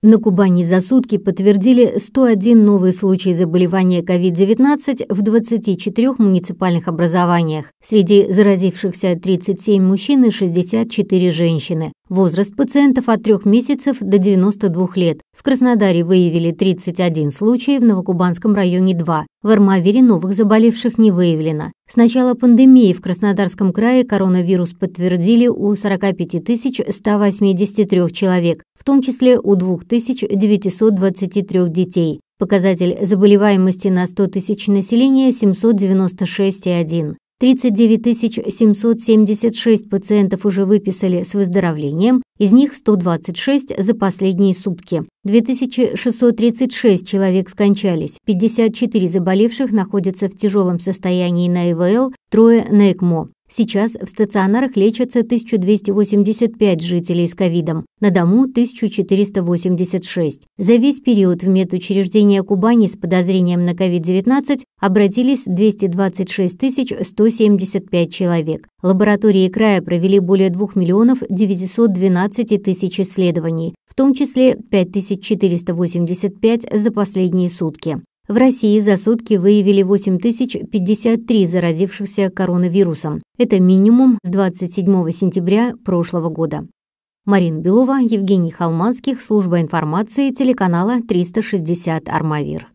На Кубани за сутки подтвердили 101 новый случай заболевания COVID-19 в 24 муниципальных образованиях. Среди заразившихся 37 мужчин и 64 женщины. Возраст пациентов от 3 месяцев до 92 лет. В Краснодаре выявили 31 случай, в Новокубанском районе 2. В Армавире новых заболевших не выявлено. С начала пандемии в Краснодарском крае коронавирус подтвердили у 45 183 человек, в том числе у 2923 детей. Показатель заболеваемости на 100 тысяч населения 796,1. 39 776 пациентов уже выписали с выздоровлением, из них 126 за последние сутки. 2636 человек скончались, 54 заболевших находятся в тяжелом состоянии на ИВЛ, трое на ЭКМО. Сейчас в стационарах лечатся 1285 жителей с ковидом, на дому 1486. За весь период в медучреждения Кубани с подозрением на COVID-19 обратились 226 175 человек. Лаборатории края провели более 2 миллионов 912 тысяч исследований, в том числе 5485 за последние сутки. В России за сутки выявили 8053 заразившихся коронавирусом. Это минимум с 27 сентября прошлого года. Марина Белова, Евгений Халманских, служба информации телеканала 360 «Армавир».